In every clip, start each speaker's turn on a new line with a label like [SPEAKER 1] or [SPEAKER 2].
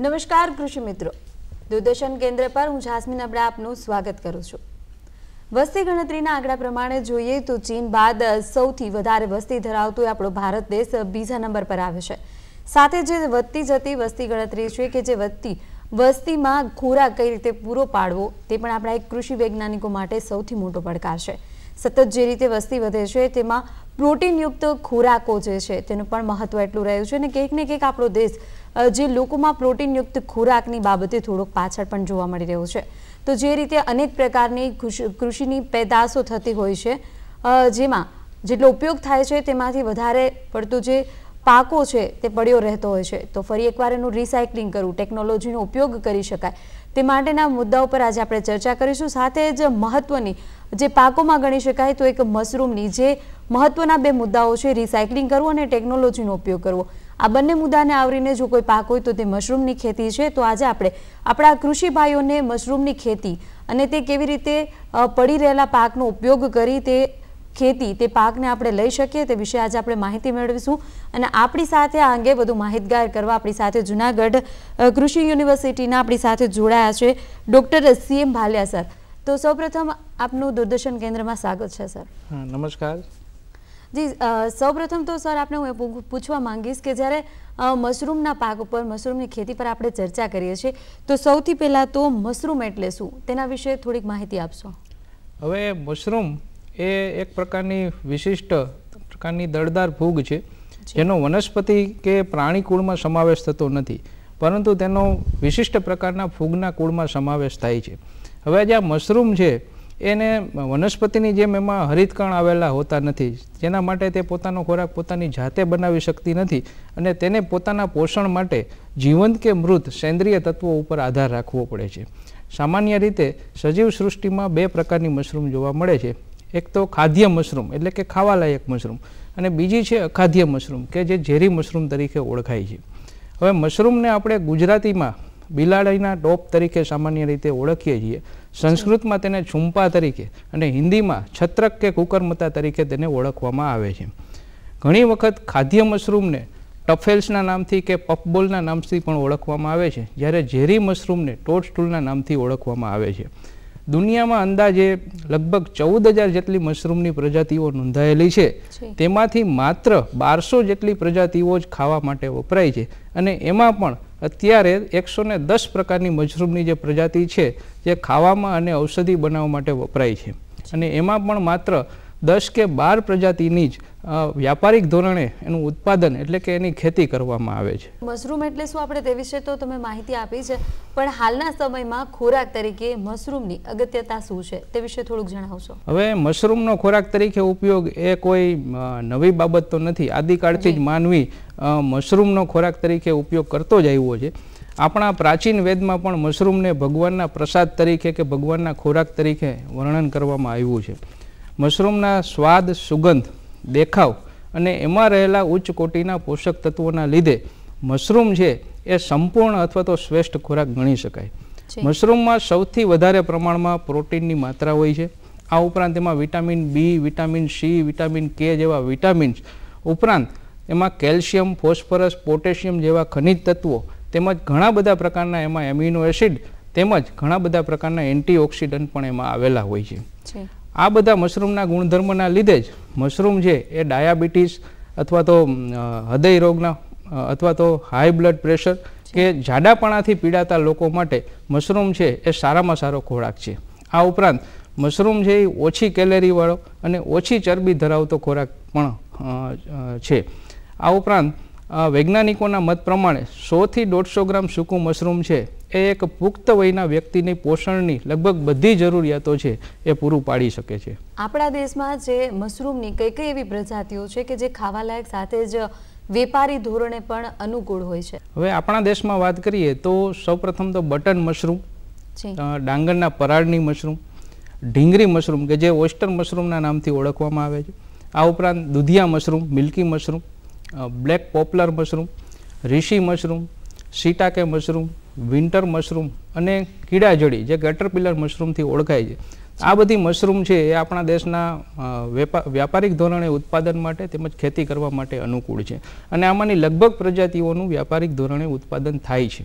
[SPEAKER 1] નમસ્કાર કૃષિ મિત્રો દૂરદર્શન કેન્દ્ર પર હું જાસ્મીન અબડા આપનું સ્વાગત કરું છું વસ્તી ગણતરીના આંકડા પ્રમાણે જોઈએ તો ચીન બાદ સૌથી વધારે વસ્તી ધરાવતો આપણો ભારત દેશ બીજા નંબર પર આવે છે સાથે જે વધતી જતી વસ્તી ગણતરી છે કે જે વધતી વસ્તીમાં ખોરાક કઈ રીતે પૂરો પાડવો તે પણ આપણા એક કૃષિ વૈજ્ઞાનિકો માટે સૌથી મોટો પડકાર છે સતત જે રીતે વસ્તી વધે છે તેમાં પ્રોટીનયુક્ત ખોરાકો જે છે તેનું પણ મહત્વ એટલું રહ્યું છે અને કંઈક ને કંઈક આપણો દેશ જે લોકોમાં પ્રોટીનયુક્ત ખોરાકની બાબતે થોડોક પાછળ પણ જોવા મળી રહ્યો છે તો જે રીતે અનેક પ્રકારની કૃષિની પેદાશો થતી હોય છે જેમાં જેટલો ઉપયોગ થાય છે તેમાંથી વધારે પડતું જે પાકો છે તે પડ્યો રહેતો હોય છે તો ફરી એકવાર એનું રિસાયકલિંગ કરવું ટેકનોલોજીનો ઉપયોગ કરી શકાય તે માટેના મુદ્દા ઉપર આજે આપણે ચર્ચા કરીશું સાથે જ મહત્વની જે પાકોમાં ગણી શકાય તો એક મશરૂમની જે મહત્વના બે મુદ્દાઓ છે રિસાયકલિંગ કરવું અને ટેકનોલોજીનો ઉપયોગ કરવો આ બંને મુદ્દાને આવરીને જો કોઈ પાક હોય તો તે મશરૂમની ખેતી છે તો આજે આપણે આપણા કૃષિ ભાઈઓને મશરૂમની ખેતી અને તે કેવી રીતે પડી રહેલા પાકનો ઉપયોગ કરી તે ખેતી તે પાકને આપણે લઈ શકીએ તે વિશે આજે આપણે માહિતી મેળવીશું અને આપણી સાથે આ અંગે વધુ માહિતગાર કરવા આપણી સાથે જુનાગઢ કૃષિ યુનિવર્સિટીના આપણી સાથે જોડાયા છે ડૉક્ટર સીએમ ભાલિયા સર તો સૌપ્રથમ આપનું દૂરદર્શન કેન્દ્રમાં સ્વાગત છે સર
[SPEAKER 2] નમસ્કાર
[SPEAKER 1] જી સૌપ્રથમ તો સર આપણે હું એ પૂછવા માંગીશ કે જ્યારે મશરૂમના પાક ઉપર મશરૂમની ખેતી પર આપણે ચર્ચા કરીએ છીએ તો સૌથી પહેલાં તો મશરૂમ એટલે શું તેના વિશે થોડીક માહિતી આપશો
[SPEAKER 2] હવે મશરૂમ એ એક પ્રકારની વિશિષ્ટ પ્રકારની દળદાર ભૂગ છે જેનો વનસ્પતિ કે પ્રાણી કુળમાં સમાવેશ થતો નથી પરંતુ તેનો વિશિષ્ટ પ્રકારના ફૂગના કુળમાં સમાવેશ થાય છે હવે જ્યાં મશરૂમ છે એને વનસ્પતિની જેમ એમાં હરિતકણ આવેલા હોતા નથી જેના માટે તે પોતાનો ખોરાક પોતાની જાતે બનાવી શકતી નથી અને તેને પોતાના પોષણ માટે જીવંત કે મૃત સેન્દ્રિય તત્વો ઉપર આધાર રાખવો પડે છે સામાન્ય રીતે સજીવ સૃષ્ટિમાં બે પ્રકારની મશરૂમ જોવા મળે છે એક તો ખાદ્ય મશરૂમ એટલે કે ખાવાલાયક મશરૂમ અને બીજી છે અખાદ્ય મશરૂમ કે જે ઝેરી મશરૂમ તરીકે ઓળખાય છે હવે મશરૂમને આપણે ગુજરાતીમાં બિલાડીના ડોપ તરીકે સામાન્ય રીતે ઓળખીએ છીએ સંસ્કૃતમાં તેને છુંપા તરીકે અને હિન્દીમાં છત્રક કે કુકરમતા તરીકે તેને ઓળખવામાં આવે છે ઘણી વખત ખાદ્ય મશરૂમને ટફેલ્સના નામથી કે પપબોલના નામથી પણ ઓળખવામાં આવે છે જ્યારે ઝેરી મશરૂમને ટોટસ્ટૂલના નામથી ઓળખવામાં આવે છે દુનિયામાં અંદાજે લગભગ ચૌદ હજાર જેટલી મશરૂમની પ્રજાતિઓ નોંધાયેલી છે તેમાંથી માત્ર બારસો જેટલી પ્રજાતિઓ જ ખાવા માટે વપરાય છે અને એમાં પણ અત્યારે એકસો ને દસ પ્રકારની મશરૂમની જે પ્રજાતિ છે જે ખાવામાં અને ઔષધિ બનાવવા માટે વપરાય છે અને એમાં પણ માત્ર દસ કે બાર પ્રજાતિની જ વ્યાપારિક ધોરણે એનું ઉત્પાદન એટલે કે એની ખેતી કરવામાં આવે છે
[SPEAKER 1] મશરૂમ એટલે શું આપણે તે વિશે તો તમે માહિતી આપી છે પણ હાલના સમયમાં ખોરાક તરીકે મશરૂમની અગત્યતા શું છે તે વિશે થોડુંક જણાવશો
[SPEAKER 2] હવે મશરૂમનો ખોરાક તરીકે ઉપયોગ એ કોઈ નવી બાબત તો નથી આદિકાળથી જ માનવી મશરૂમનો ખોરાક તરીકે ઉપયોગ કરતો જ આવ્યો છે આપણા પ્રાચીન વેદમાં પણ મશરૂમને ભગવાનના પ્રસાદ તરીકે કે ભગવાનના ખોરાક તરીકે વર્ણન કરવામાં આવ્યું છે મશરૂમના સ્વાદ સુગંધ દેખાવ અને એમાં રહેલા ઉચ્ચ કોટીના પોષક તત્વોના લીધે મશરૂમ છે એ સંપૂર્ણ અથવા તો શ્રેષ્ઠ ખોરાક ગણી શકાય મશરૂમમાં સૌથી વધારે પ્રમાણમાં પ્રોટીનની માત્રા હોય છે આ ઉપરાંત એમાં vitamin B vitamin C vitamin K જેવા વિટામિન્સ ઉપરાંત એમાં કેલ્શિયમ ફોસ્ફરસ પોટેશિયમ જેવા ખનિજ તત્વો તેમજ ઘણા બધા પ્રકારના એમાં એમિનો એસિડ તેમજ ઘણા બધા પ્રકારના એન્ટીઓક્સિડન્ટ પણ એમાં આવેલા હોય છે આ બધા મશરૂમના ગુણધર્મના લીધે જ મશરૂમ છે એ ડાયાબિટીસ અથવા તો હૃદય રોગના અથવા તો હાઈ બ્લડ પ્રેશર કે જાડાપણાથી પીડાતા લોકો માટે મશરૂમ છે એ સારામાં સારો ખોરાક છે આ ઉપરાંત મશરૂમ છે એ ઓછી કેલેરીવાળો અને ઓછી ચરબી ધરાવતો ખોરાક પણ છે આ ઉપરાંત વૈજ્ઞાનિકોના મત પ્રમાણે સોથી દોઢસો ગ્રામ સૂકું મશરૂમ છે એ એક પુખ્ત વયના વ્યક્તિની પોષણની લગભગ બધી જરૂરિયાતો છે એ પૂરું પાડી શકે છે
[SPEAKER 1] આપણા દેશમાં જે મશરૂમની કઈ કઈ એવી પ્રજાતિઓ છે કે જે ખાવાલાયક સાથે જ વેપારી ધોરણે પણ અનુકૂળ હોય છે
[SPEAKER 2] હવે આપણા દેશમાં વાત કરીએ તો સૌપ્રથમ તો બટન મશરૂમ ડાંગરના પરાળની મશરૂમ ઢીંગરી મશરૂમ કે જે ઓસ્ટર મશરૂમના નામથી ઓળખવામાં આવે છે આ ઉપરાંત દુધિયા mushroom milky mushroom black poplar mushroom reishi mushroom shiitake mushroom winter mushroom અને કીડાજડી જે પિલર મશરૂમથી ઓળખાય છે આ બધી મશરૂમ છે એ આપણા દેશના વ્યાપારિક ધોરણે ઉત્પાદન માટે તેમજ ખેતી કરવા માટે અનુકૂળ છે અને આમાંની લગભગ પ્રજાતિઓનું વ્યાપારિક ધોરણે ઉત્પાદન થાય છે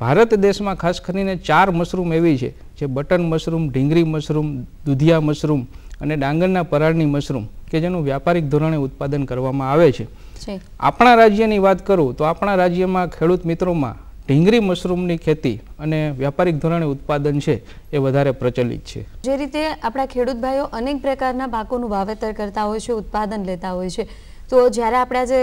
[SPEAKER 2] ભારત દેશમાં ખાસ કરીને ચાર મશરૂમ એવી છે જે બટન મશરૂમ ઢીંગરી મશરૂમ દુધિયા મશરૂમ અને ડાંગરના પરાળની મશરૂમ કે જેનું વ્યાપારિક ધોરણે ઉત્પાદન કરવામાં આવે છે આપણા રાજ્યની વાત કરું તો આપણા રાજ્યમાં ખેડૂત મિત્રોમાં ઢીંગરી મશરૂમની ખેતી અને વ્યાપારિક ધોરણે ઉત્પાદન છે એ વધારે પ્રચલિત છે
[SPEAKER 1] જે રીતે આપણા ખેડૂત ભાઈઓ અનેક પ્રકારના પાકોનું વાવેતર કરતા હોય છે ઉત્પાદન લેતા હોય છે તો જ્યારે આપણે આજે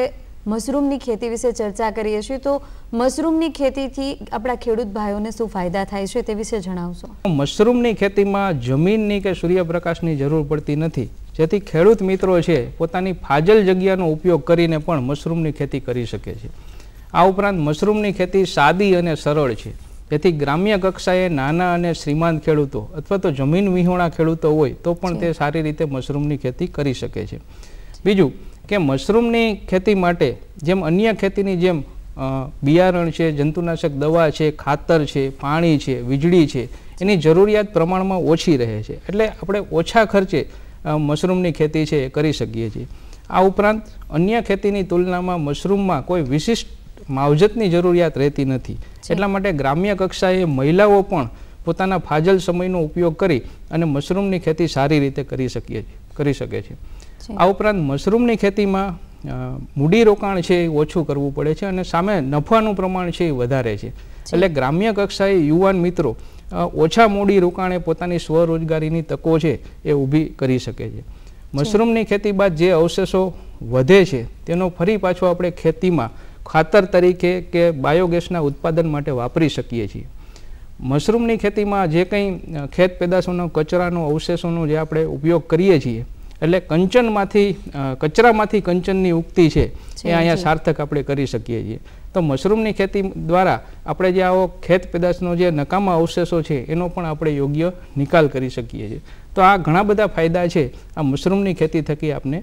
[SPEAKER 1] મશરૂમની ખેતી વિશે ચર્ચા કરીએ છીએ તો મશરૂમની ખેતીથી આપણા ખેડૂત ભાઈઓને શું ફાયદા થાય છે તે વિશે જણાવશો
[SPEAKER 2] મશરૂમની ખેતીમાં જમીનની કે સૂર્યપ્રકાશની જરૂર પડતી નથી જેથી ખેડૂત મિત્રો છે પોતાની ફાજલ જગ્યાનો ઉપયોગ કરીને પણ મશરૂમની ખેતી કરી શકે છે આ ઉપરાંત મશરૂમની ખેતી સાદી અને સરળ છે જેથી ગ્રામ્ય કક્ષાએ નાના અને શ્રીમાન ખેડૂતો અથવા તો જમીન વિહોણા ખેડૂતો હોય તો પણ તે સારી રીતે મશરૂમની ખેતી કરી શકે છે બીજું કે મશરૂમની ખેતી માટે જેમ અન્ય ખેતીની જેમ બિયારણ છે જંતુનાશક દવા છે ખાતર છે પાણી છે વીજળી છે એની જરૂરિયાત પ્રમાણમાં ઓછી રહે છે એટલે આપણે ઓછા ખર્ચે મશરૂમની ખેતી છે એ કરી શકીએ છીએ આ ઉપરાંત અન્ય ખેતીની તુલનામાં મશરૂમમાં કોઈ વિશિષ્ટ માવજતની જરૂરિયાત રહેતી નથી એટલા માટે ગ્રામ્ય કક્ષાએ મહિલાઓ પણ પોતાના ફાજલ સમયનો ઉપયોગ કરી અને મશરૂમની ખેતી સારી રીતે કરી શકીએ કરી શકે છે આ ઉપરાંત મશરૂમની ખેતીમાં મૂડી રોકાણ છે એ ઓછું કરવું પડે છે અને સામે નફાનું પ્રમાણ છે એ વધારે છે એટલે ગ્રામ્ય કક્ષાએ યુવાન મિત્રો ઓછા મૂડી રોકાણે પોતાની સ્વરોજગારીની તકો છે એ ઊભી કરી શકે છે મશરૂમની ખેતી બાદ જે અવશેષો વધે છે તેનો ફરી પાછો આપણે ખેતીમાં ખાતર તરીકે કે બાયોગેસના ઉત્પાદન માટે વાપરી શકીએ છીએ મશરૂમની ખેતીમાં જે કંઈ ખેત પેદાશોનો કચરાનો અવશેષોનો જે આપણે ઉપયોગ કરીએ છીએ એટલે કંચનમાંથી કચરામાંથી કંચનની ઉક્તિ છે એ અહીંયા સાર્થક આપણે કરી શકીએ છીએ તો મશરૂમની ખેતી દ્વારા આપણે જે આવો ખેત પેદાશનો જે નકામા અવશેષો છે એનો પણ આપણે યોગ્ય નિકાલ કરી શકીએ છીએ તો આ ઘણા બધા ફાયદા છે આ મશરૂમની ખેતી થકી આપને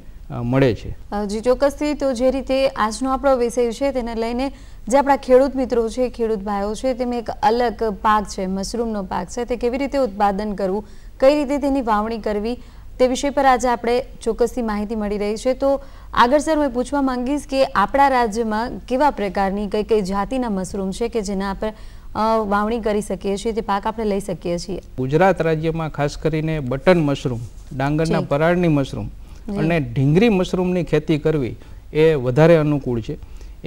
[SPEAKER 2] મળે છે
[SPEAKER 1] જી ચોક્કસથી તો જે રીતે આજનો આપણો વિષય છે તેને લઈને જે આપણા ખેડૂત મિત્રો છે ખેડૂત ભાઈઓ છે તેમાં એક અલગ પાક છે મશરૂમનો પાક છે તે કેવી રીતે ઉત્પાદન કરવું કઈ રીતે તેની વાવણી કરવી તે વિષય પર આજે આપણે ચોક્કસથી માહિતી મળી રહી છે તો આગળ સર હું પૂછવા માંગીશ કે આપણા રાજ્યમાં કેવા પ્રકારની કઈ કઈ જાતિના મશરૂમ છે કે જેના આપણે વાવણી કરી શકીએ છીએ તે પાક આપણે લઈ શકીએ છીએ
[SPEAKER 2] ગુજરાત રાજ્યમાં ખાસ કરીને બટન મશરૂમ ડાંગરના પરાળની મશરૂમ અને ઢીંગરી મશરૂમની ખેતી કરવી એ વધારે અનુકૂળ છે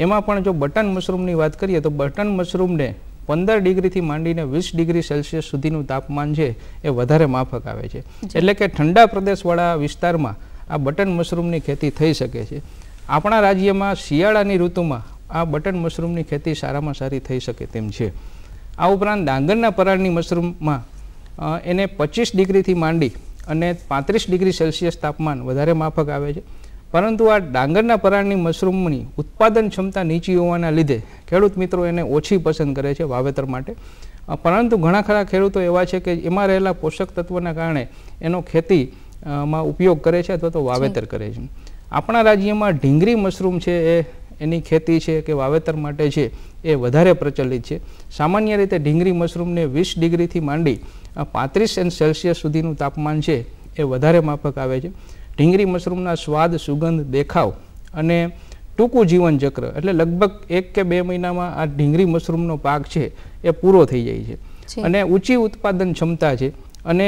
[SPEAKER 2] એમાં પણ જો બટન મશરૂમની વાત કરીએ તો બટન મશરૂમને પંદર ડિગ્રીથી માંડીને વીસ ડિગ્રી સેલ્સિયસ સુધીનું તાપમાન છે એ વધારે માફક આવે છે એટલે કે ઠંડા પ્રદેશવાળા વિસ્તારમાં આ બટન મશરૂમની ખેતી થઈ શકે છે આપણા રાજ્યમાં શિયાળાની ઋતુમાં આ બટન મશરૂમની ખેતી સારામાં સારી થઈ શકે તેમ છે આ ઉપરાંત ડાંગરના પરાળની મશરૂમમાં એને પચીસ ડિગ્રીથી માંડી અને પાંત્રીસ ડિગ્રી સેલ્સિયસ તાપમાન વધારે માફક આવે છે પરંતુ આ ડાંગરના પરાણની મશરૂમની ઉત્પાદન ક્ષમતા નીચી હોવાના લીધે ખેડૂત મિત્રો એને ઓછી પસંદ કરે છે વાવેતર માટે પરંતુ ઘણા ખરા ખેડૂતો એવા છે કે એમાં રહેલા પોષક તત્વોના કારણે એનો ખેતી માં ઉપયોગ કરે છે અથવા તો વાવેતર કરે છે આપણા રાજ્યમાં ઢીંગરી મશરૂમ છે એ એની ખેતી છે કે વાવેતર માટે છે એ વધારે પ્રચલિત છે સામાન્ય રીતે ઢીંગરી મશરૂમને વીસ ડિગ્રીથી માંડી પાંત્રીસ એન સેલ્સિયસ સુધીનું તાપમાન છે એ વધારે માફક આવે છે ઢીંગરી મશરૂમના સ્વાદ સુગંધ દેખાવ અને ટૂંકું જીવનચક્ર એટલે લગભગ એક કે બે મહિનામાં આ ઢીંગરી મશરૂમનો પાક છે એ પૂરો થઈ જાય છે અને ઊંચી ઉત્પાદન ક્ષમતા છે અને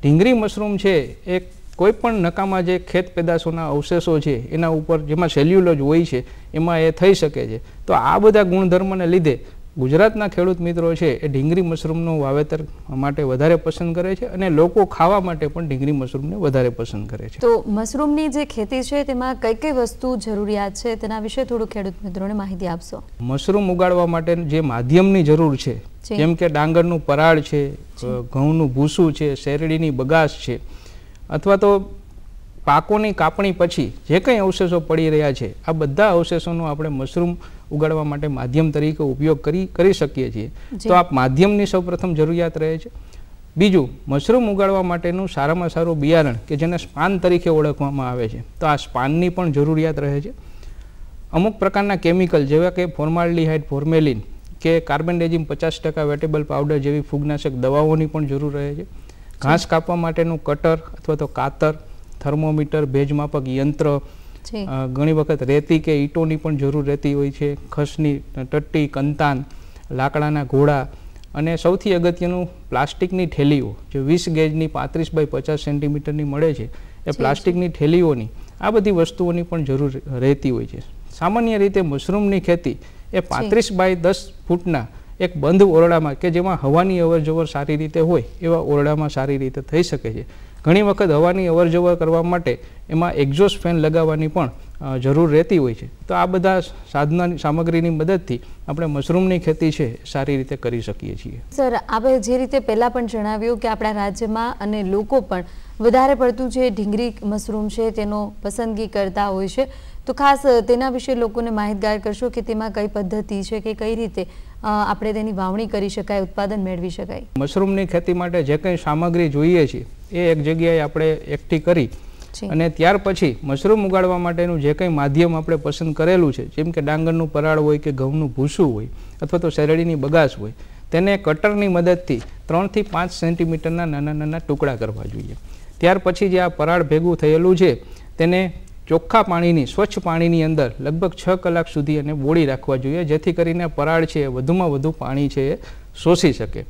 [SPEAKER 2] ઢીંગરી મશરૂમ છે એ કોઈ પણ નકામા જે ખેત પેદાશોના અવશેષો છે એના ઉપર જેમાં સેલ્યુલોજ હોય છે એમાં એ થઈ શકે છે તો આ બધા ગુણધર્મને લીધે ગુજરાતના ખેડૂત મિત્રો છે એ ઢીંગરી મશરૂમનું વાવેતર માટે વધારે પસંદ કરે છે અને લોકો ખાવા માટે પણ ઢીંગરી મશરૂમને વધારે પસંદ કરે છે
[SPEAKER 1] તો મશરૂમની જે ખેતી છે તેમાં કઈ કઈ વસ્તુ જરૂરિયાત છે તેના વિશે થોડું ખેડૂત મિત્રોને માહિતી આપશો
[SPEAKER 2] મશરૂમ ઉગાડવા માટે જે માધ્યમની જરૂર છે જેમ કે ડાંગરનું પરાળ છે ઘઉંનું ભૂસું છે શેરડીની બગાસ છે અથવા તો પાકોની કાપણી પછી જે કંઈ અવશેષો પડી રહ્યા છે આ બધા અવશેષોનો આપણે મશરૂમ ઉગાડવા માટે માધ્યમ તરીકે ઉપયોગ કરી કરી શકીએ છીએ તો આ માધ્યમની સૌપ્રથમ જરૂરિયાત રહે છે બીજું મશરૂમ ઉગાડવા માટેનું સારામાં સારું બિયારણ કે જેને સ્પાન તરીકે ઓળખવામાં આવે છે તો આ સ્પાનની પણ જરૂરિયાત રહે છે અમુક પ્રકારના કેમિકલ જેવા કે ફોર્માલિહાઇડ ફોર્મેલિન કે કાર્બન ડેઝિમ પચાસ ટકા વેટેબલ પાવડર જેવી ફૂગનાશક દવાઓની પણ જરૂર રહે છે ઘાસ કાપવા માટેનું કટર અથવા તો કાતર થર્મોમીટર ભેજમાપક યંત્ર ઘણી વખત રેતી કે ઈંટોની પણ જરૂર રહેતી હોય છે ખસની ટટ્ટી કંતાન લાકડાના ઘોડા અને સૌથી અગત્યનું પ્લાસ્ટિકની ઠેલીઓ જે વીસ ગેજની પાંત્રીસ બાય પચાસ સેન્ટીમીટરની મળે છે એ પ્લાસ્ટિકની ઠેલીઓની આ બધી વસ્તુઓની પણ જરૂર રહેતી હોય છે સામાન્ય રીતે મશરૂમની ખેતી એ પાંત્રીસ બાય દસ ફૂટના એક બંધ ઓરડામાં કે જેમાં હવાની અવર જવર સારી રીતે હોય એવા ઓરડામાં સારી રીતે થઈ શકે છે ઘણી વખત હવાની અવરજવર કરવા માટે એમાં એક્ઝોસ્ટ ફેન લગાવવાની પણ જરૂર રહેતી હોય છે તો આ બધા સાધનાની સામગ્રીની મદદથી આપણે મશરૂમની ખેતી છે સારી રીતે કરી શકીએ છીએ
[SPEAKER 1] સર આપણે જે રીતે પહેલાં પણ જણાવ્યું કે આપણા રાજ્યમાં અને લોકો પણ વધારે પડતું જે ઢીંગરી મશરૂમ છે તેનો પસંદગી કરતા હોય છે તો ખાસ તેના વિશે લોકોને માહિતગાર કરશો કે તેમાં કઈ પદ્ધતિ છે કે કઈ રીતે આપણે તેની વાવણી કરી શકાય ઉત્પાદન મેળવી શકાય
[SPEAKER 2] મશરૂમની ખેતી માટે જે કંઈ સામગ્રી જોઈએ છીએ એ એક જગ્યાએ આપણે એકઠી કરી અને ત્યાર પછી મશરૂમ ઉગાડવા માટેનું જે કંઈ માધ્યમ આપણે પસંદ કરેલું છે જેમ કે ડાંગરનું પરાળ હોય કે ઘઉંનું ભૂસું હોય અથવા તો શેરડીની બગાસ હોય તેને કટરની મદદથી ત્રણથી પાંચ સેન્ટીમીટરના નાના નાના ટુકડા કરવા જોઈએ ત્યાર પછી જે આ પરાળ ભેગું થયેલું છે તેને ચોખ્ખા પાણીની સ્વચ્છ પાણીની અંદર લગભગ છ કલાક સુધી એને બોળી રાખવા જોઈએ જેથી કરીને પરાળ છે વધુમાં વધુ પાણી છે એ શોષી શકે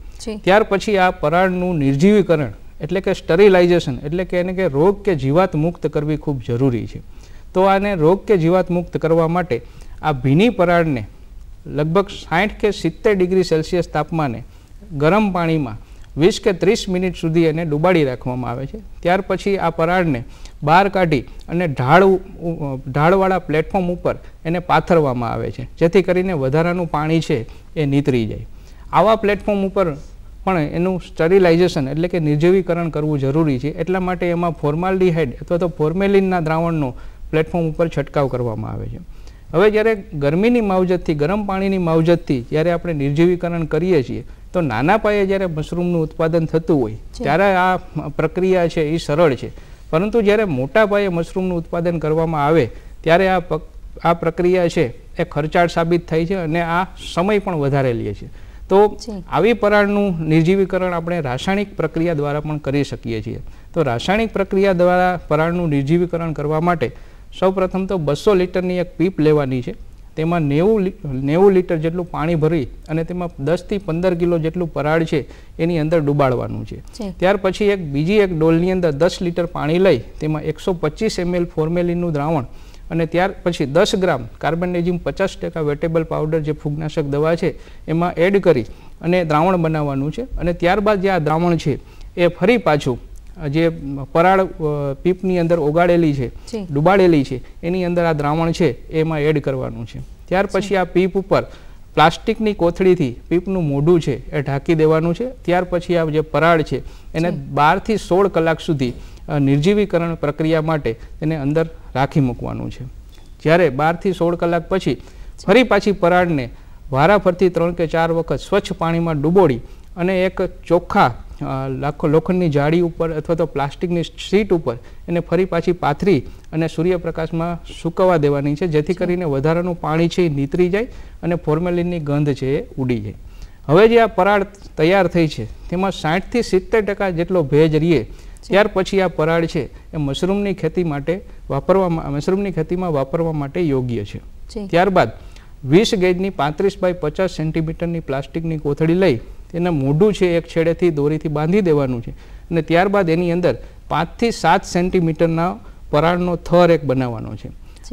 [SPEAKER 2] ત્યાર પછી આ પરાળનું નિર્જીવીકરણ એટલે કે સ્ટરીલાઇઝેશન એટલે કે એને કે રોગ કે જીવાત મુક્ત કરવી ખૂબ જરૂરી છે તો આને રોગ કે જીવાત મુક્ત કરવા માટે આ ભીની પરાળને લગભગ સાઠ કે સિત્તેર ડિગ્રી સેલ્સિયસ તાપમાને ગરમ પાણીમાં વીસ કે ત્રીસ મિનિટ સુધી એને ડુબાડી રાખવામાં આવે છે ત્યાર પછી આ પરાળને બહાર કાઢી અને ઢાળ ઢાળવાળા પ્લેટફોર્મ ઉપર એને પાથરવામાં આવે છે જેથી કરીને વધારાનું પાણી છે એ નીતરી જાય આવા પ્લેટફોર્મ ઉપર પણ એનું સ્ટરિલાઇઝેશન એટલે કે નિર્જીવીકરણ કરવું જરૂરી છે એટલા માટે એમાં ફોર્માલ્ડીહાઇડ અથવા તો ફોર્મેલિનના દ્રાવણનો પ્લેટફોર્મ ઉપર છંટકાવ કરવામાં આવે છે હવે જ્યારે ગરમીની માવજતથી ગરમ પાણીની માવજતથી જ્યારે આપણે નિર્જીવીકરણ કરીએ છીએ તો નાના પાયે જ્યારે મશરૂમનું ઉત્પાદન થતું હોય ત્યારે આ પ્રક્રિયા છે એ સરળ છે પરંતુ જ્યારે મોટા પાયે મશરૂમનું ઉત્પાદન કરવામાં આવે ત્યારે આ આ પ્રક્રિયા છે એ ખર્ચાળ સાબિત થાય છે અને આ સમય પણ વધારે લે છે તો આવી પરાળનું નિર્જીવીકરણ આપણે રાસાયણિક પ્રક્રિયા દ્વારા પણ કરી શકીએ છીએ તો રાસાયણિક પ્રક્રિયા દ્વારા પરાળનું નિર્જીવીકરણ કરવા માટે સૌપ્રથમ તો બસો લીટરની એક પીપ લેવાની છે તેમાં નેવું નેવું લીટર જેટલું પાણી ભરી અને તેમાં દસથી પંદર કિલો જેટલું પરાળ છે એની અંદર ડૂબાડવાનું છે ત્યાર પછી એક બીજી એક ડોલની અંદર દસ લીટર પાણી લઈ તેમાં એકસો પચીસ એમએલ ફોર્મેલિનનું દ્રાવણ અને ત્યાર પછી દસ ગ્રામ કાર્બનેઝિયમ પચાસ ટકા વેટેબલ પાવડર જે ફૂગનાશક દવા છે એમાં એડ કરી અને દ્રાવણ બનાવવાનું છે અને ત્યારબાદ જે આ દ્રાવણ છે એ ફરી પાછું જે પરાળ પીપની અંદર ઓગાળેલી છે ડુબાડેલી છે એની અંદર આ દ્રાવણ છે એમાં એડ કરવાનું છે ત્યાર પછી આ પીપ ઉપર પ્લાસ્ટિકની કોથળીથી પીપનું મોઢું છે એ ઢાંકી દેવાનું છે ત્યાર પછી આ જે પરાળ છે એને બારથી સોળ કલાક સુધી નિર્જીવીકરણ પ્રક્રિયા માટે તેને અંદર રાખી મૂકવાનું છે જ્યારે બારથી સોળ કલાક પછી ફરી પાછી પરાળને વારાફરતી ત્રણ કે ચાર વખત સ્વચ્છ પાણીમાં ડૂબોળી અને એક ચોખ્ખા લાખો લોખંડની જાળી ઉપર અથવા તો પ્લાસ્ટિકની શીટ ઉપર એને ફરી પાછી પાથરી અને સૂર્યપ્રકાશમાં સૂકવવા દેવાની છે જેથી કરીને વધારાનું પાણી છે એ નીતરી જાય અને ફોર્મેલિનની ગંધ છે એ ઉડી જાય હવે જે આ પરાળ તૈયાર થઈ છે તેમાં સાઠથી સિત્તેર ટકા જેટલો ભેજ રહીએ ત્યાર પછી આ પરાળ છે એ મશરૂમની ખેતી માટે વાપરવામાં મશરૂમની ખેતીમાં વાપરવા માટે યોગ્ય છે ત્યારબાદ વીસ ગેજની પાંત્રીસ બાય પચાસ સેન્ટીમીટરની પ્લાસ્ટિકની કોથળી લઈ તેના મોઢું છે એક છેડેથી દોરીથી બાંધી દેવાનું છે અને ત્યારબાદ એની અંદર પાંચથી સાત સેન્ટીમીટરના પરાળનો થર એક બનાવવાનો છે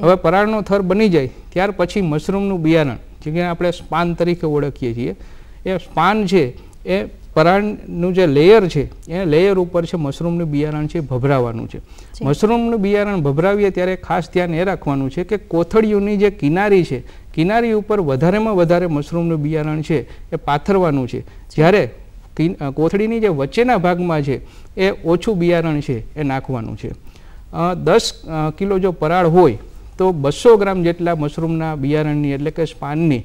[SPEAKER 2] હવે પરાળનો થર બની જાય ત્યાર પછી મશરૂમનું બિયારણ જે આપણે સ્પાન તરીકે ઓળખીએ છીએ એ સ્પાન છે એ પરાણનું જે લેયર છે એ લેયર ઉપર છે મશરૂમનું બિયારણ છે ભભરાવાનું છે મશરૂમનું બિયારણ ભભરાવીએ ત્યારે ખાસ ધ્યાન એ રાખવાનું છે કે કોથળીઓની જે કિનારી છે કિનારી ઉપર વધારેમાં વધારે મશરૂમનું બિયારણ છે એ પાથરવાનું છે જ્યારે કોથળીની જે વચ્ચેના ભાગમાં છે એ ઓછું બિયારણ છે એ નાખવાનું છે દસ કિલો જો પરાળ હોય તો બસો ગ્રામ જેટલા મશરૂમના બિયારણની એટલે કે સ્પાનની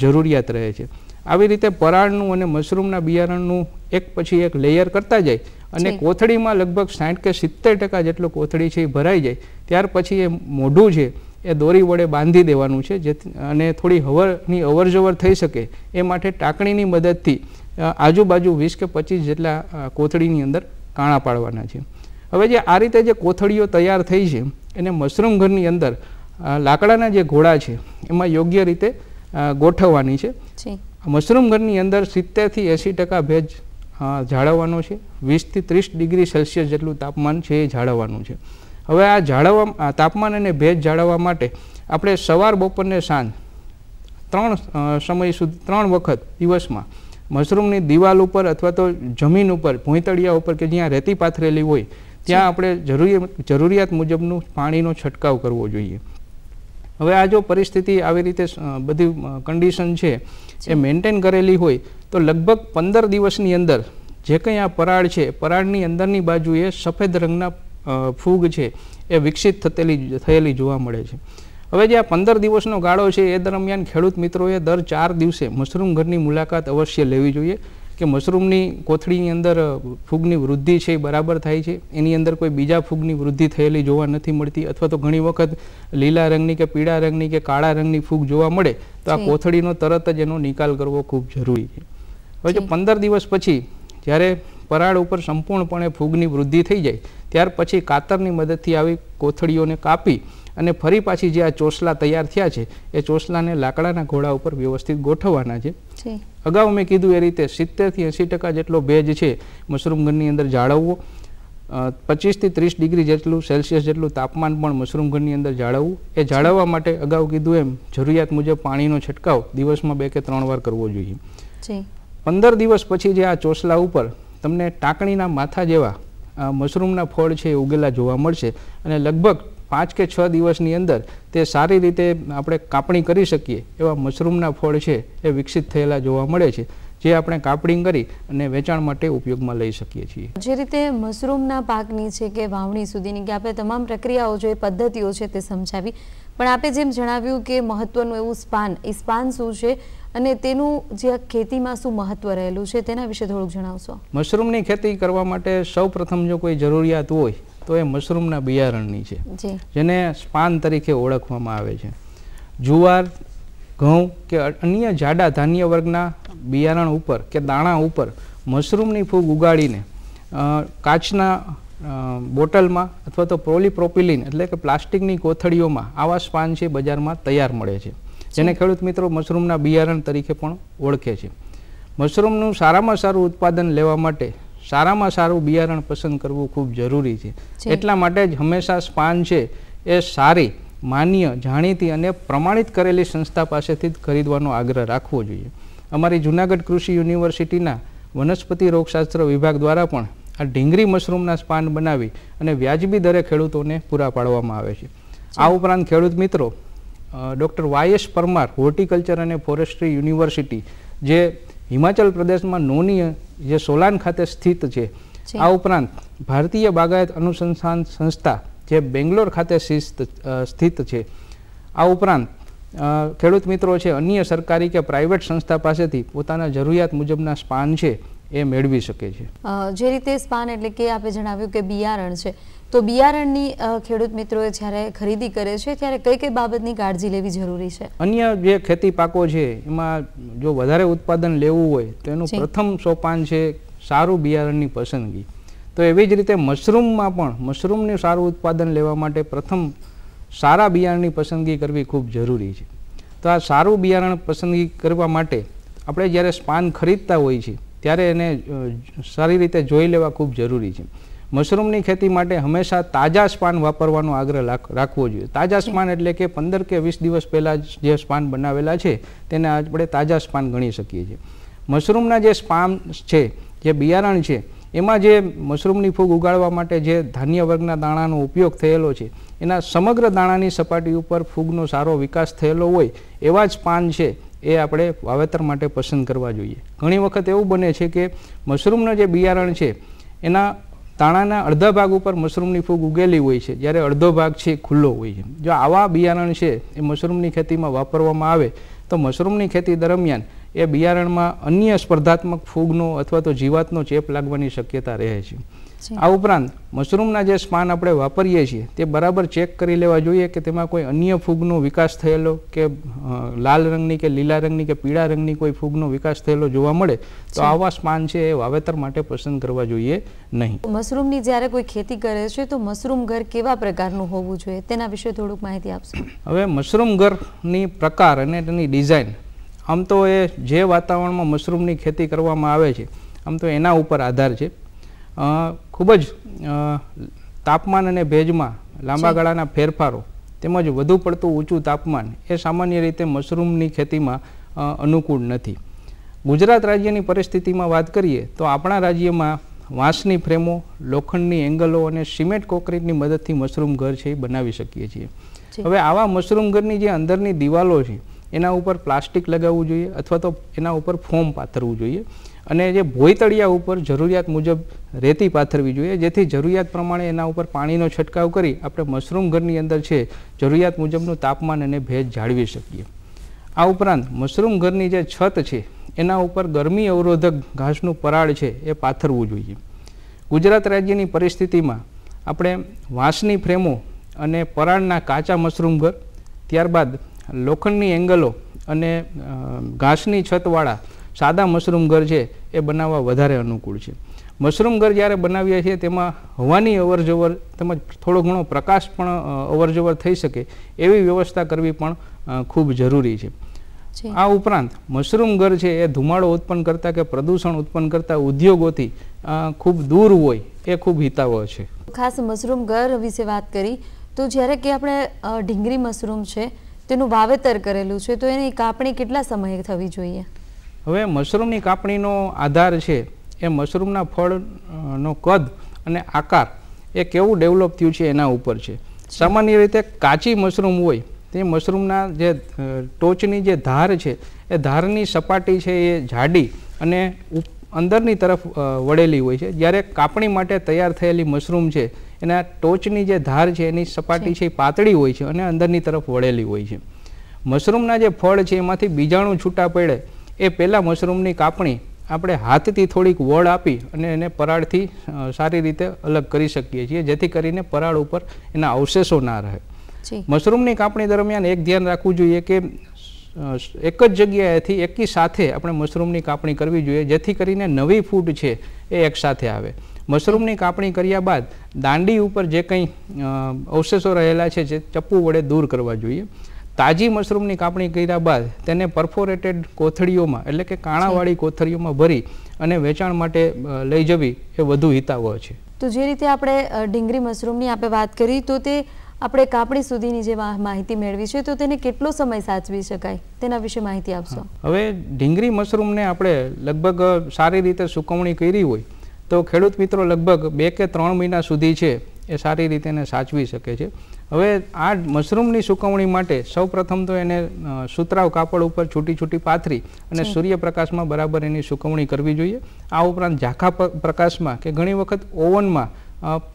[SPEAKER 2] જરૂરિયાત રહે છે આવી રીતે પરાળનું અને મશરૂમના બિયારણનું એક પછી એક લેયર કરતા જાય અને કોથળીમાં લગભગ સાઠ કે સિત્તેર ટકા જેટલો કોથળી છે એ ભરાઈ જાય ત્યાર પછી એ મોઢું છે એ દોરી વડે બાંધી દેવાનું છે જે અને થોડી હવરની અવરજવર થઈ શકે એ માટે ટાંકણીની મદદથી આજુબાજુ વીસ કે પચીસ જેટલા કોથળીની અંદર કાણા પાડવાના છે હવે જે આ રીતે જે કોથળીઓ તૈયાર થઈ છે એને મશરૂમ ઘરની અંદર લાકડાના જે ઘોડા છે એમાં યોગ્ય રીતે ગોઠવવાની છે મશરૂમ ઘરની અંદર સિત્તેરથી એંસી ટકા ભેજ જાળવવાનો છે વીસથી ત્રીસ ડિગ્રી સેલ્સિયસ જેટલું તાપમાન છે એ જાળવવાનું છે હવે આ જાળવવા તાપમાન અને ભેજ જાળવવા માટે આપણે સવાર બપોરને સાંજ ત્રણ સમય સુધી ત્રણ વખત દિવસમાં મશરૂમની દિવાલ ઉપર અથવા તો જમીન ઉપર ભૂંતળિયા ઉપર કે જ્યાં રેતી પાથરેલી હોય ત્યાં આપણે જરૂરી જરૂરિયાત મુજબનું પાણીનો છંટકાવ કરવો જોઈએ હવે આ જો પરિસ્થિતિ આવી રીતે બધી કન્ડિશન છે એ મેન્ટેન કરેલી હોય તો લગભગ પંદર દિવસની અંદર જે કંઈ આ પરાળ છે પરાળની અંદરની બાજુએ સફેદ રંગના ફૂગ છે એ વિકસિત થતેલી થયેલી જોવા મળે છે હવે જે આ પંદર દિવસનો ગાળો છે એ દરમિયાન ખેડૂત મિત્રોએ દર ચાર દિવસે મશરૂમ ઘરની મુલાકાત અવશ્ય લેવી જોઈએ કે મશરૂમની કોથળીની અંદર ફૂગની વૃદ્ધિ છે એ બરાબર થાય છે એની અંદર કોઈ બીજા ફૂગની વૃદ્ધિ થયેલી જોવા નથી મળતી અથવા તો ઘણી વખત લીલા રંગની કે પીળા રંગની કે કાળા રંગની ફૂગ જોવા મળે તો આ કોથળીનો તરત જ એનો નિકાલ કરવો ખૂબ જરૂરી છે હવે જો પંદર દિવસ પછી જ્યારે પરાળ ઉપર સંપૂર્ણપણે ફૂગની વૃદ્ધિ થઈ જાય ત્યાર પછી કાતરની મદદથી આવી કોથળીઓને કાપી અને ફરી પાછી જે આ ચોસલા તૈયાર થયા છે એ ચોસલાને લાકડાના ઘોડા ઉપર વ્યવસ્થિત ગોઠવવાના છે અગાઉ મેં કીધું એ રીતે સિત્તેરથી એંસી ટકા જેટલો ભેજ છે મશરૂમ ગનની અંદર જાળવવો પચીસથી ત્રીસ ડિગ્રી જેટલું સેલ્સિયસ જેટલું તાપમાન પણ મશરૂમ ઘરની અંદર જાળવવું એ જાળવવા માટે અગાઉ કીધું એમ જરૂરિયાત મુજબ પાણીનો છંટકાવ દિવસમાં બે કે ત્રણ વાર કરવો જોઈએ પંદર દિવસ પછી જે આ ચોસલા ઉપર તમને ટાંકણીના માથા જેવા મશરૂમના ફળ છે એ ઉગેલા જોવા મળશે અને લગભગ પાંચ કે છ દિવસની અંદર તે સારી રીતે આપણે કાપણી કરી શકીએ એવા મશરૂમના ફળ છે એ વિકસિત થયેલા જોવા મળે છે જે આપણે કાપણી કરી અને વેચાણ માટે ઉપયોગમાં લઈ શકીએ છીએ
[SPEAKER 1] જે રીતે મશરૂમના પાકની છે કે વાવણી સુધીની કે આપણે તમામ પ્રક્રિયાઓ જે પદ્ધતિઓ છે તે સમજાવી પણ આપે જેમ જણાવ્યું કે મહત્વનું એવું સ્પાન એ સ્પાન શું છે અને તેનું જે ખેતીમાં શું મહત્વ રહેલું છે તેના વિશે થોડુંક જણાવશો
[SPEAKER 2] મશરૂમની ખેતી કરવા માટે સૌપ્રથમ જો કોઈ જરૂરિયાત હોય તો એ મશરૂમના બિયારણની છે જેને સ્પાન તરીકે ઓળખવામાં આવે છે જુવાર ઘઉં કે અન્ય જાડા ધાન્ય વર્ગના બિયારણ ઉપર કે દાણા ઉપર મશરૂમની ફૂગ ઉગાડીને કાચના બોટલમાં અથવા તો પોલીપ્રોપિલિન એટલે કે પ્લાસ્ટિકની કોથળીઓમાં આવા સ્પાન છે બજારમાં તૈયાર મળે છે જેને ખેડૂત મિત્રો મશરૂમના બિયારણ તરીકે પણ ઓળખે છે મશરૂમનું સારામાં સારું ઉત્પાદન લેવા માટે સારામાં સારું બિયારણ પસંદ કરવું ખૂબ જરૂરી છે એટલા માટે જ હંમેશા સ્પાન છે એ સારી માન્ય જાણીતી અને પ્રમાણિત કરેલી સંસ્થા પાસેથી જ ખરીદવાનો આગ્રહ રાખવો જોઈએ અમારી જૂનાગઢ કૃષિ યુનિવર્સિટીના વનસ્પતિ રોગશાસ્ત્ર વિભાગ દ્વારા પણ આ ઢીંગરી મશરૂમના સ્પાન બનાવી અને વ્યાજબી દરે ખેડૂતોને પૂરા પાડવામાં આવે છે આ ઉપરાંત ખેડૂત મિત્રો doctor Y S Parmar horticulture અને ફોરેસ્ટ્રી યુનિવર્સિટી જે હિમાચલ પ્રદેશમાં નોની જે સોલાન ખાતે સ્થિત છે આ ઉપરાંત ભારતીય બાગાયત અનુસંધાન સંસ્થા જે બેંગ્લોર ખાતે સ્થિત છે આ ઉપરાંત ખેડૂત મિત્રો છે અન્ય સરકારી કે પ્રાઇવેટ સંસ્થા પાસેથી પોતાના જરૂરિયાત મુજબના સ્પાન છે એ મેળવી શકે છે
[SPEAKER 1] જે રીતે સ્પાન એટલે કે આપે જણાવ્યું કે બિયારણ છે તો બિયારણની ખેડૂત મિત્રોએ જ્યારે ખરીદી કરે છે ત્યારે કઈ કઈ બાબતની કાળજી લેવી જરૂરી છે
[SPEAKER 2] અન્ય જે ખેતી પાકો છે એમાં જો વધારે ઉત્પાદન લેવું હોય તો એનું પ્રથમ સોપાન છે સારું બિયારણની પસંદગી તો એવી જ રીતે મશરૂમમાં પણ મશરૂમનું સારું ઉત્પાદન લેવા માટે પ્રથમ સારા બિયારણની પસંદગી કરવી ખૂબ જરૂરી છે તો આ સારું બિયારણ પસંદગી કરવા માટે આપણે જ્યારે સ્પાન ખરીદતા હોઈએ છીએ ત્યારે એને સારી રીતે જોઈ લેવા ખૂબ જરૂરી છે મશરૂમની ખેતી માટે હંમેશા તાજા સ્પાન વાપરવાનો આગ્રહ રાખવો જોઈએ તાજા સ્પાન એટલે કે પંદર કે વીસ દિવસ પહેલાં જે સ્પાન બનાવેલા છે તેને આપણે તાજા સ્પાન ગણી શકીએ છીએ મશરૂમના જે સ્પાન છે જે બિયારણ છે એમાં જે મશરૂમની ફૂગ ઉગાડવા માટે જે ધાન્ય વર્ગના દાણાનો ઉપયોગ થયેલો છે એના સમગ્ર દાણાની સપાટી ઉપર ફૂગનો સારો વિકાસ થયેલો હોય એવા જ સ્પાન છે એ આપણે વાવેતર માટે પસંદ કરવા જોઈએ ઘણી વખત એવું બને છે કે મશરૂમના જે બિયારણ છે એના તાણાના અડધા ભાગ ઉપર મશરૂમની ફૂગ ઉગેલી હોય છે જ્યારે અડધો ભાગ છે ખુલ્લો હોય છે જો આવા બિયારણ છે એ મશરૂમની ખેતીમાં વાપરવામાં આવે તો મશરૂમની ખેતી દરમિયાન એ બિયારણમાં અન્ય સ્પર્ધાત્મક ફૂગનો અથવા તો જીવાતનો ચેપ લાગવાની શક્યતા રહે છે આ ઉપરાંત મશરૂમના જે સ્પાન આપણે વાપરીએ છીએ તે બરાબર ચેક કરી લેવા જોઈએ કે તેમાં કોઈ અન્ય ફૂગનો વિકાસ થયેલો કે લાલ રંગની કે લીલા રંગની કે પીળા રંગની કોઈ ફૂગનો વિકાસ થયેલો જોવા મળે તો આવા સ્પાન છે એ વાવેતર માટે પસંદ કરવા જોઈએ નહીં
[SPEAKER 1] મશરૂમની જ્યારે કોઈ ખેતી કરે છે તો મશરૂમ ઘર કેવા પ્રકારનું હોવું જોઈએ તેના વિશે થોડુંક માહિતી આપશો
[SPEAKER 2] હવે મશરૂમ ઘરની પ્રકાર અને તેની ડિઝાઇન આમ તો એ જે વાતાવરણમાં મશરૂમની ખેતી કરવામાં આવે છે આમ તો એના ઉપર આધાર છે ખૂબ જ તાપમાન અને ભેજમાં લાંબા ગાળાના ફેરફારો તેમજ વધુ પડતું ઊંચું તાપમાન એ સામાન્ય રીતે મશરૂમની ખેતીમાં અનુકૂળ નથી ગુજરાત રાજ્યની પરિસ્થિતિમાં વાત કરીએ તો આપણા રાજ્યમાં વાંસની ફ્રેમો લોખંડની એંગલો અને સિમેન્ટ કોન્ક્રીટની મદદથી મશરૂમ ઘર છે એ બનાવી શકીએ છીએ હવે આવા મશરૂમ ઘરની જે અંદરની દિવાલો છે એના ઉપર પ્લાસ્ટિક લગાવવું જોઈએ અથવા તો એના ઉપર ફોમ પાથરવું જોઈએ અને જે ભોયતળિયા ઉપર જરૂરિયાત મુજબ રેતી પાથરવી જોઈએ જેથી જરૂરિયાત પ્રમાણે એના ઉપર પાણીનો છંટકાવ કરી આપણે મશરૂમ ઘરની અંદર છે જરૂરિયાત મુજબનું તાપમાન અને ભેજ જાળવી શકીએ આ ઉપરાંત મશરૂમ ઘરની જે છત છે એના ઉપર ગરમી અવરોધક ઘાસનું પરાળ છે એ પાથરવું જોઈએ ગુજરાત રાજ્યની પરિસ્થિતિમાં આપણે વાંસની ફ્રેમો અને પરાળના કાચા મશરૂમ ઘર ત્યારબાદ લોખંડની એંગલો અને ઘાસની છતવાળા સાદા મશરૂમ ઘર છે એ બનાવવા વધારે અનુકૂળ છે મશરૂમ ઘર જ્યારે બનાવીએ છીએ તેમાં હવાની અવરજવર તેમજ થોડો ઘણો પ્રકાશ પણ અવરજવર થઈ શકે એવી વ્યવસ્થા કરવી પણ ખૂબ જરૂરી છે આ ઉપરાંત મશરૂમ ઘર છે એ ધુમાડો ઉત્પન્ન કરતા કે પ્રદૂષણ ઉત્પન્ન કરતા ઉદ્યોગોથી ખૂબ દૂર હોય એ ખૂબ હિતાવહ છે
[SPEAKER 1] ખાસ મશરૂમ ઘર વિશે વાત કરી તો જ્યારે કે આપણે ઢીંગરી મશરૂમ છે તેનું વાવેતર કરેલું છે તો એની કાપણી કેટલા સમયે થવી જોઈએ
[SPEAKER 2] હવે મશરૂમની કાપણીનો આધાર છે એ મશરૂમના ફળનો કદ અને આકાર એ કેવું ડેવલપ થયું છે એના ઉપર છે સામાન્ય રીતે કાચી મશરૂમ હોય તે મશરૂમના જે ટોચની જે ધાર છે એ ધારની સપાટી છે એ જાડી અને અંદરની તરફ વળેલી હોય છે જ્યારે કાપણી માટે તૈયાર થયેલી મશરૂમ છે એના ટોચની જે ધાર છે એની સપાટી છે એ પાતળી હોય છે અને અંદરની તરફ વળેલી હોય છે મશરૂમના જે ફળ છે એમાંથી બીજાણું છૂટા પડે એ પહેલાં મશરૂમની કાપણી આપણે હાથથી થોડીક વળ આપી અને એને પરાળથી સારી રીતે અલગ કરી શકીએ છીએ જેથી કરીને પરાળ ઉપર એના અવશેષો ના રહે મશરૂમની કાપણી દરમિયાન એક ધ્યાન રાખવું જોઈએ કે એક જ જગ્યાએથી એકી સાથે આપણે મશરૂમની કાપણી કરવી જોઈએ જેથી કરીને નવી ફૂટ છે એ એકસાથે આવે મશરૂમની કાપણી કર્યા બાદ દાંડી ઉપર જે કંઈ અવશેષો રહેલા છે જે ચપ્પુ વડે દૂર કરવા જોઈએ તાજી મશરૂમની કાપણી કર્યા બાદ તેને પરફોરેટેડ કોથળીઓમાં એટલે કે કાણાવાળી કોથળીઓમાં ભરી અને વેચાણ માટે લઈ જવી એ વધુ હિતાવહ છે
[SPEAKER 1] તો જે રીતે આપણે ડીંગરી મશરૂમની આપણે વાત કરી તો તે આપણે કાપણી સુધીની જે માહિતી મેળવી છે તો તેને કેટલો સમય સાચવી શકાય તેના વિશે માહિતી આપશો
[SPEAKER 2] હવે ઢીંગરી મશરૂમને આપણે લગભગ સારી રીતે સુકવણી કરી હોય તો ખેડૂત મિત્રો લગભગ બે કે ત્રણ મહિના સુધી છે એ સારી રીતે સાચવી શકે છે હવે આ મશરૂમની સુકવણી માટે સૌપ્રથમ તો એને સુતરાવ કાપડ ઉપર છૂટી છૂટી પાથરી અને સૂર્યપ્રકાશમાં બરાબર એની સુકવણી કરવી જોઈએ આ ઉપરાંત ઝાંખા પ્રકાશમાં કે ઘણી વખત ઓવનમાં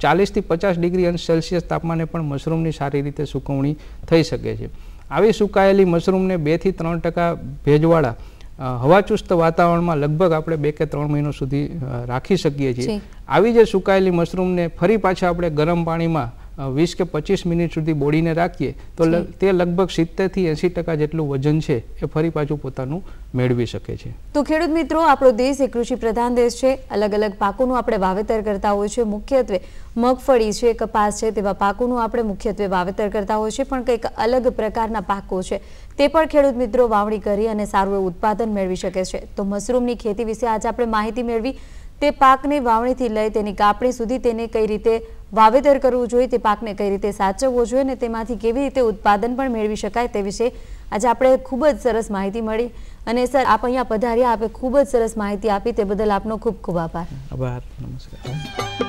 [SPEAKER 2] ચાલીસથી પચાસ ડિગ્રી અંશ સેલ્સિયસ તાપમાને પણ મશરૂમની સારી રીતે સુકવણી થઈ શકે છે આવી સુકાયેલી મશરૂમને બેથી ત્રણ ટકા ભેજવાળા હવાચુસ્ત વાતાવરણમાં લગભગ આપણે બે કે ત્રણ મહિનો સુધી રાખી શકીએ છીએ આવી જે સુકાયેલી મશરૂમને ફરી પાછા આપણે ગરમ પાણીમાં વીસ કે પચીસ મિનિટ સુધી બોડીને રાખીએ તો તે લગભગ સિત્તેરથી એંસી ટકા જેટલું વજન છે એ ફરી પાછું પોતાનું મેળવી શકે છે
[SPEAKER 1] તો ખેડૂત મિત્રો આપણો દેશ એ કૃષિ પ્રધાન દેશ છે અલગ અલગ પાકોનું આપણે વાવેતર કરતા હોઈએ છે મુખ્યત્વે મગફળી છે કપાસ છે તેવા પાકોનું આપણે મુખ્યત્વે વાવેતર કરતા હોય છે પણ કંઈક અલગ પ્રકારના પાકો છે તે પણ ખેડૂત મિત્રો વાવણી કરી અને સારું એવું ઉત્પાદન મેળવી શકે છે તો મશરૂમની ખેતી વિશે આજે આપણે માહિતી મેળવી તે પાકની વાવણીથી લઈ તેની કાપણી સુધી તેને કઈ રીતે વાવેતર કરવું જોઈએ તે પાકને કઈ રીતે સાચવવો જોઈએ અને તેમાંથી કેવી રીતે ઉત્પાદન પણ મેળવી શકાય તે વિશે આજે આપણે ખૂબ જ સરસ માહિતી મળી અને સર આપ અહીંયા પધાર્યા આપે ખૂબ જ સરસ માહિતી આપી તે બદલ આપનો ખૂબ ખૂબ આભાર આભાર નમસ્કાર